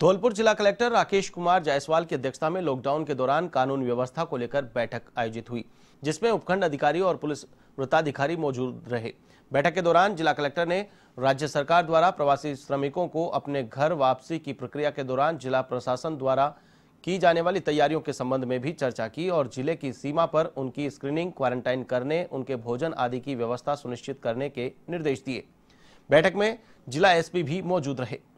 धौलपुर जिला कलेक्टर राकेश कुमार जायसवाल की अध्यक्षता में लॉकडाउन के दौरान कानून व्यवस्था को लेकर बैठक आयोजित हुई जिसमें उपखंड अधिकारी और पुलिस वृत्ताधिकारी मौजूद रहे बैठक के दौरान जिला कलेक्टर ने राज्य सरकार द्वारा प्रवासी श्रमिकों को अपने घर वापसी की प्रक्रिया के दौरान जिला प्रशासन द्वारा की जाने वाली तैयारियों के संबंध में भी चर्चा की और जिले की सीमा पर उनकी स्क्रीनिंग क्वारंटाइन करने उनके भोजन आदि की व्यवस्था सुनिश्चित करने के निर्देश दिए बैठक में जिला एसपी भी मौजूद रहे